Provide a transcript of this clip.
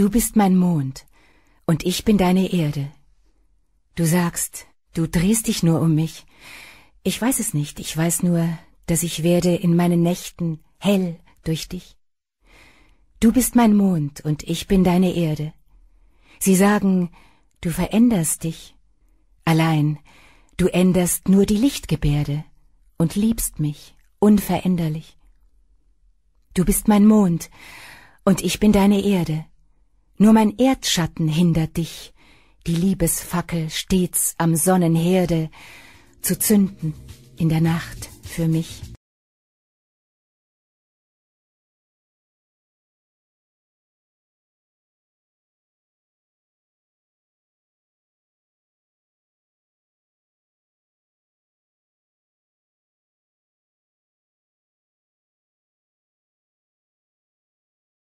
Du bist mein Mond und ich bin deine Erde. Du sagst, du drehst dich nur um mich. Ich weiß es nicht, ich weiß nur, dass ich werde in meinen Nächten hell durch dich. Du bist mein Mond und ich bin deine Erde. Sie sagen, du veränderst dich. Allein, du änderst nur die Lichtgebärde und liebst mich unveränderlich. Du bist mein Mond und ich bin deine Erde. Nur mein Erdschatten hindert dich, die Liebesfackel stets am Sonnenherde zu zünden in der Nacht für mich.